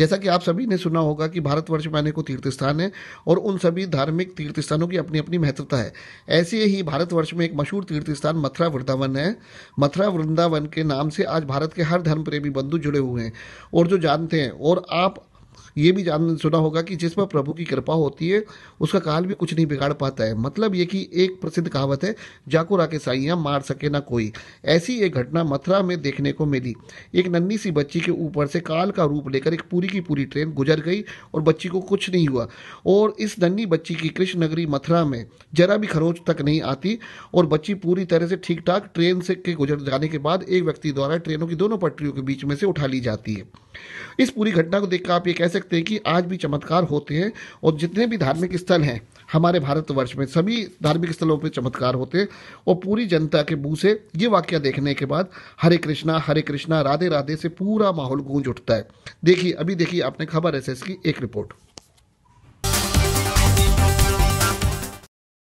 जैसा कि आप सभी ने सुना होगा कि भारतवर्ष में अनेकों तीर्थ स्थान है और उन सभी धार्मिक तीर्थ स्थानों की अपनी अपनी महत्वता है ऐसे ही भारतवर्ष में एक मशहूर तीर्थ स्थान मथुरा वृंदावन है मथुरा वृंदावन के नाम से आज भारत के हर धर्म प्रेमी बंधु जुड़े हुए हैं और जो जानते हैं और आप ये भी जान सुना होगा कि जिस पर प्रभु की कृपा होती है उसका काल भी कुछ नहीं बिगाड़ पाता है मतलब ये कि एक प्रसिद्ध कहावत है जाको राके साइया मार सके ना कोई ऐसी एक घटना मथुरा में देखने को मिली एक नन्ही सी बच्ची के ऊपर से काल का रूप लेकर एक पूरी की पूरी ट्रेन गुजर गई और बच्ची को कुछ नहीं हुआ और इस नन्ही बच्ची की कृष्ण नगरी मथुरा में जरा भी खरोच तक नहीं आती और बच्ची पूरी तरह से ठीक ठाक ट्रेन से के गुजर जाने के बाद एक व्यक्ति द्वारा ट्रेनों की दोनों पटरियों के बीच में से उठा ली जाती है इस पूरी घटना को देखकर आप ये कह कह सकते हैं कि आज भी चमत्कार होते हैं और जितने भी धार्मिक स्थल हैं हमारे भारतवर्ष में सभी धार्मिक स्थलों पर चमत्कार होते हैं और पूरी जनता के मुंह से ये वाक्य देखने के बाद हरे कृष्णा हरे कृष्णा राधे राधे से पूरा माहौल गूंज उठता है देखिए अभी देखिए आपने खबर एस की एक रिपोर्ट